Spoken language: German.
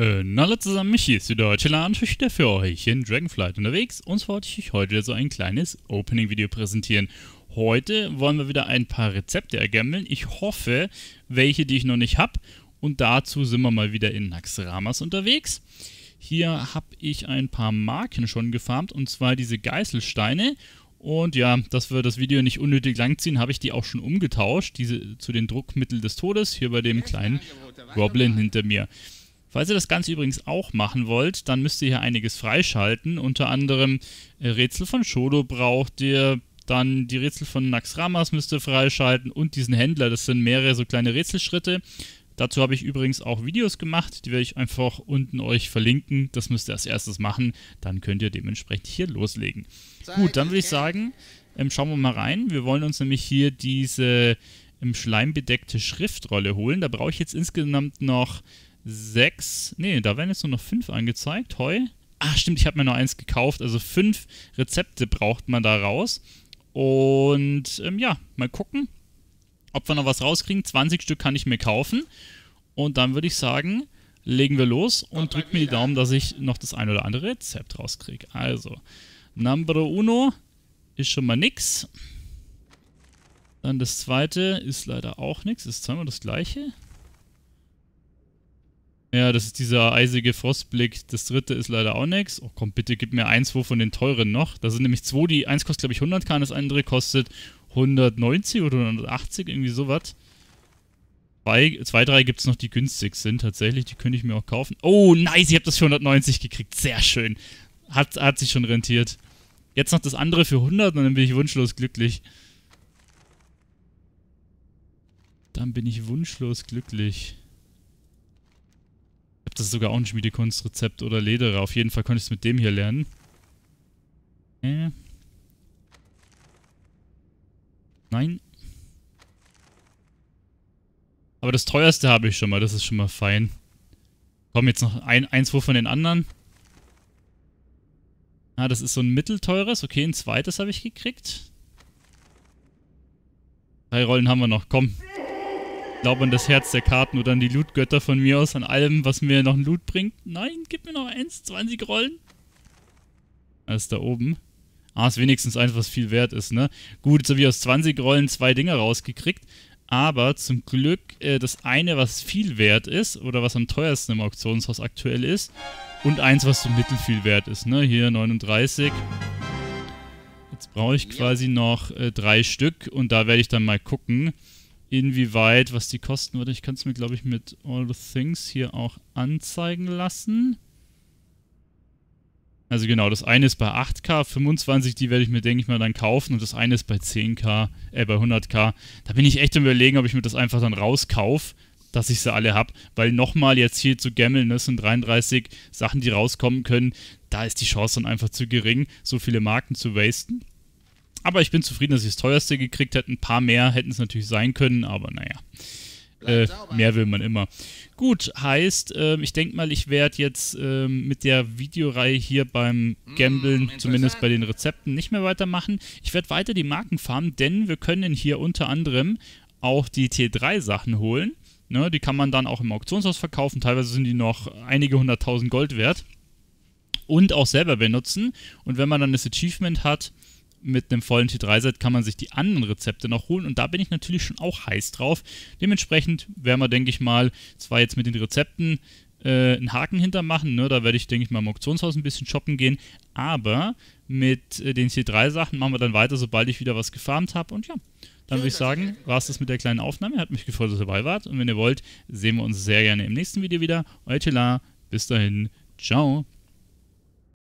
Und äh, hallo zusammen, hier ist wieder heute und wieder für euch in Dragonflight unterwegs und zwar wollte ich euch heute so ein kleines Opening-Video präsentieren. Heute wollen wir wieder ein paar Rezepte ergammeln. Ich hoffe, welche, die ich noch nicht habe. Und dazu sind wir mal wieder in Naxramas unterwegs. Hier habe ich ein paar Marken schon gefarmt und zwar diese Geißelsteine. Und ja, dass wir das Video nicht unnötig langziehen, habe ich die auch schon umgetauscht, diese zu den Druckmitteln des Todes, hier bei dem kleinen Goblin hinter mir. Falls ihr das Ganze übrigens auch machen wollt, dann müsst ihr hier einiges freischalten. Unter anderem äh, Rätsel von Shodo braucht ihr, dann die Rätsel von Naxramas müsst ihr freischalten und diesen Händler. Das sind mehrere so kleine Rätselschritte. Dazu habe ich übrigens auch Videos gemacht, die werde ich einfach unten euch verlinken. Das müsst ihr als erstes machen, dann könnt ihr dementsprechend hier loslegen. Gut, dann würde ich sagen, ähm, schauen wir mal rein. Wir wollen uns nämlich hier diese im ähm, Schleim bedeckte Schriftrolle holen. Da brauche ich jetzt insgesamt noch sechs, nee, da werden jetzt nur noch fünf angezeigt. Heu. Ach stimmt, ich habe mir nur eins gekauft. Also fünf Rezepte braucht man da raus. Und ähm, ja, mal gucken, ob wir noch was rauskriegen. 20 Stück kann ich mir kaufen. Und dann würde ich sagen, legen wir los und drückt mir die Daumen, dass ich noch das ein oder andere Rezept rauskriege. Also, Number Uno ist schon mal nix. Dann das zweite ist leider auch nichts. Ist zweimal das gleiche. Ja, das ist dieser eisige Frostblick. Das dritte ist leider auch nix. Oh komm, bitte gib mir eins, wo von den teuren noch. Da sind nämlich zwei, die eins kostet, glaube ich, 100 K, das andere kostet 190 oder 180, irgendwie sowas. Zwei, zwei, drei gibt es noch, die günstig sind tatsächlich. Die könnte ich mir auch kaufen. Oh, nice, ich habe das für 190 gekriegt. Sehr schön. Hat, hat sich schon rentiert. Jetzt noch das andere für 100 und dann bin ich wunschlos glücklich. Dann bin ich wunschlos glücklich das ist sogar auch ein Schmiedekunstrezept oder Lederer. Auf jeden Fall konnte ich es mit dem hier lernen. Äh. Nein. Aber das teuerste habe ich schon mal, das ist schon mal fein. Komm, jetzt noch ein, eins wo von den anderen. Ah, das ist so ein mittelteures. Okay, ein zweites habe ich gekriegt. Drei Rollen haben wir noch. Komm, glaube an das Herz der Karten oder an die Loot-Götter von mir aus, an allem, was mir noch ein Loot bringt. Nein, gib mir noch eins, 20 Rollen. Das ist da oben. Ah, ist wenigstens eins, was viel wert ist, ne? Gut, jetzt habe ich aus 20 Rollen zwei Dinger rausgekriegt. Aber zum Glück äh, das eine, was viel wert ist oder was am teuersten im Auktionshaus aktuell ist. Und eins, was so mittel viel wert ist, ne? Hier 39. Jetzt brauche ich quasi noch äh, drei Stück und da werde ich dann mal gucken inwieweit, was die kosten würde. Ich kann es mir, glaube ich, mit All the Things hier auch anzeigen lassen. Also genau, das eine ist bei 8K, 25, die werde ich mir, denke ich mal, dann kaufen und das eine ist bei 10K, äh, bei 100K. Da bin ich echt am überlegen, ob ich mir das einfach dann rauskaufe, dass ich sie alle habe, weil nochmal jetzt hier zu gammeln, das ne, sind 33 Sachen, die rauskommen können, da ist die Chance dann einfach zu gering, so viele Marken zu wasten. Aber ich bin zufrieden, dass ich das teuerste gekriegt hätte. Ein paar mehr hätten es natürlich sein können, aber naja. Äh, mehr will man immer. Gut, heißt, äh, ich denke mal, ich werde jetzt äh, mit der Videoreihe hier beim mm, Gambeln, mm, zumindest bei den Rezepten, nicht mehr weitermachen. Ich werde weiter die Marken farmen, denn wir können hier unter anderem auch die T3-Sachen holen. Ne, die kann man dann auch im Auktionshaus verkaufen. Teilweise sind die noch einige hunderttausend Gold wert. Und auch selber benutzen. Und wenn man dann das Achievement hat, mit einem vollen T3-Set kann man sich die anderen Rezepte noch holen und da bin ich natürlich schon auch heiß drauf. Dementsprechend werden wir, denke ich mal, zwar jetzt mit den Rezepten äh, einen Haken hintermachen, ne? da werde ich, denke ich mal, im Auktionshaus ein bisschen shoppen gehen, aber mit äh, den T3-Sachen machen wir dann weiter, sobald ich wieder was gefarmt habe und ja. Dann würde ich sagen, war es das mit der kleinen Aufnahme. Hat mich gefreut, dass ihr dabei wart. Und wenn ihr wollt, sehen wir uns sehr gerne im nächsten Video wieder. Euer Tila, bis dahin. Ciao.